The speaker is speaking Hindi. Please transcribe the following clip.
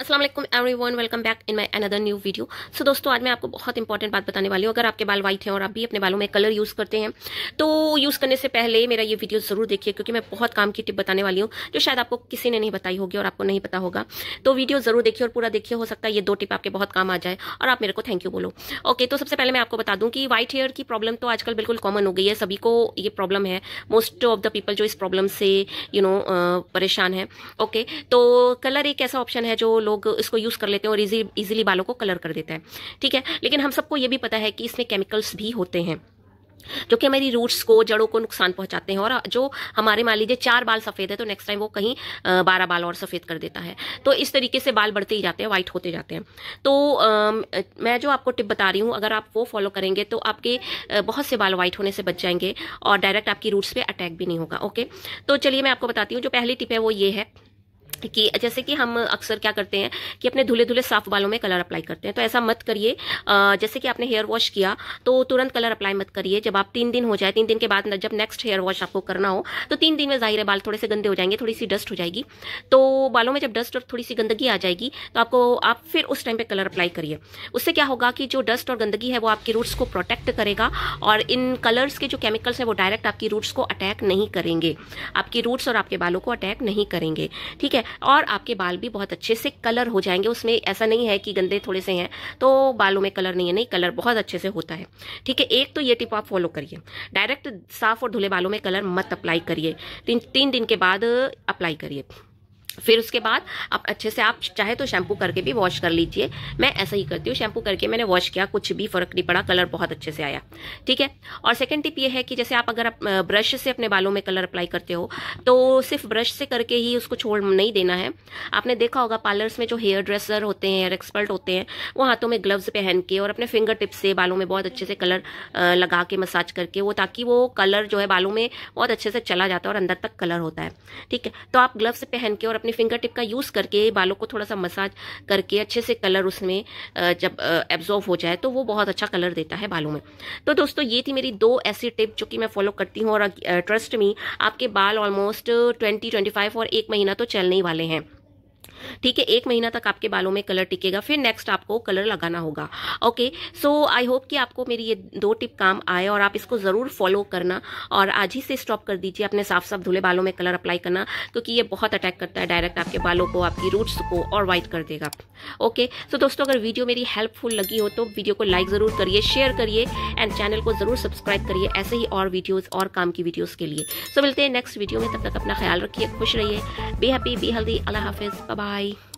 Aslam everyone welcome back in my another new video so दोस्तों आज मैं आपको बहुत इंपॉर्टेंट बात बताने वाली हूँ अगर आपके बाल वाइट हैं और आप भी अपने बालों में कलर यूज़ करते हैं तो यूज़ करने से पहले मेरा ये वीडियो ज़रूर देखिए क्योंकि मैं बहुत काम की टिप बताने वाली हूँ जो शायद आपको किसी ने नहीं बताई होगी और आपको नहीं पता होगा तो वीडियो ज़रूर देखिए और पूरा देखिए हो सकता है ये दो टिप आपके बहुत काम आ जाए और आप मेरे को थैंक यू बोलो ओके तो सबसे पहले मैं आपको बता दूँ कि वाइट हेयर की प्रॉब्लम तो आजकल बिल्कुल कॉमन हो गई है सभी को ये प्रॉब्लम है मोस्ट ऑफ द पीपल जो इस प्रॉब्लम से यू नो परेशान है ओके तो कलर एक ऐसा ऑप्शन है जो लोग इसको यूज़ कर लेते हैं और इजी इजीली बालों को कलर कर देता है ठीक है लेकिन हम सबको ये भी पता है कि इसमें केमिकल्स भी होते हैं जो कि हमारी रूट्स को जड़ों को नुकसान पहुंचाते हैं और जो हमारे मान लीजिए चार बाल सफ़ेद है तो नेक्स्ट टाइम वो कहीं बारह बाल और सफ़ेद कर देता है तो इस तरीके से बाल बढ़ते ही जाते हैं व्हाइट होते जाते हैं तो आ, मैं जो आपको टिप बता रही हूं अगर आप वो फॉलो करेंगे तो आपके बहुत से बाल व्हाइट होने से बच जाएंगे और डायरेक्ट आपकी रूट्स पर अटैक भी नहीं होगा ओके तो चलिए मैं आपको बताती हूँ जो पहली टिप है वो ये है कि जैसे कि हम अक्सर क्या करते हैं कि अपने धुले धुले साफ बालों में कलर अप्लाई करते हैं तो ऐसा मत करिए जैसे कि आपने हेयर वॉश किया तो तुरंत कलर अप्लाई मत करिए जब आप तीन दिन हो जाए तीन दिन के बाद जब नेक्स्ट हेयर वॉश आपको करना हो तो तीन दिन में जाहिर है बाल थोड़े से गंदे हो जाएंगे थोड़ी सी डस्ट हो जाएगी तो बालों में जब डस्ट और थोड़ी सी गंदगी आ जाएगी तो आपको आप फिर उस टाइम पर कलर अप्लाई करिए उससे क्या होगा कि जो डस्ट और गंदगी है वो आपकी रूट्स को प्रोटेक्ट करेगा और इन कलर्स के जो केमिकल्स हैं वो डायरेक्ट आपकी रूट्स को अटैक नहीं करेंगे आपकी रूट्स और आपके बालों को अटैक नहीं करेंगे ठीक है और आपके बाल भी बहुत अच्छे से कलर हो जाएंगे उसमें ऐसा नहीं है कि गंदे थोड़े से हैं तो बालों में कलर नहीं है नहीं कलर बहुत अच्छे से होता है ठीक है एक तो ये टिप आप फॉलो करिए डायरेक्ट साफ और धुले बालों में कलर मत अप्लाई करिए तीन तीन दिन के बाद अप्लाई करिए फिर उसके बाद आप अच्छे से आप चाहे तो शैम्पू करके भी वॉश कर लीजिए मैं ऐसा ही करती हूँ शैम्पू करके मैंने वॉश किया कुछ भी फर्क नहीं पड़ा कलर बहुत अच्छे से आया ठीक है और सेकंड टिप ये है कि जैसे आप अगर आप ब्रश से अपने बालों में कलर अप्लाई करते हो तो सिर्फ ब्रश से करके ही उसको छोड़ नहीं देना है आपने देखा होगा पार्लर्स में जो हेयर ड्रेसर होते हैं हेयर एक्सपर्ट होते हैं वो हाथों में ग्लव्स पहन के और अपने फिंगर टिप से बालों में बहुत अच्छे से कलर लगा के मसाज करके वो ताकि वो कलर जो है बालों में बहुत अच्छे से चला जाता है और अंदर तक कलर होता है ठीक है तो आप ग्लव्स पहन के और अपने फिंगर टिप का यूज़ करके बालों को थोड़ा सा मसाज करके अच्छे से कलर उसमें जब एब्जॉर्व हो जाए तो वो बहुत अच्छा कलर देता है बालों में तो दोस्तों ये थी मेरी दो ऐसी टिप जो कि मैं फॉलो करती हूँ और ट्रस्ट में आपके बाल ऑलमोस्ट ट्वेंटी ट्वेंटी और एक महीना तो चलने ही वाले हैं ठीक है एक महीना तक आपके बालों में कलर टिकेगा फिर नेक्स्ट आपको कलर लगाना होगा ओके सो आई होप कि आपको मेरी ये दो टिप काम आए और आप इसको ज़रूर फॉलो करना और आज ही से स्टॉप कर दीजिए अपने साफ साफ धुले बालों में कलर अप्लाई करना क्योंकि ये बहुत अटैक करता है डायरेक्ट आपके बालों को आपकी रूट्स को और वाइट कर देगा ओके सो दोस्तों अगर वीडियो मेरी हेल्पफुल लगी हो तो वीडियो को लाइक ज़रूर करिए शेयर करिए एंड चैनल को ज़रूर सब्सक्राइब करिए ऐसे ही और वीडियोज़ और काम की वीडियोज़ के लिए सो मिलते हैं नेक्स्ट वीडियो में तब तक अपना ख्याल रखिए खुश रहिए बी हैप्पी बी हेल्दी अल्लाह हाफिज़ बाय Bye.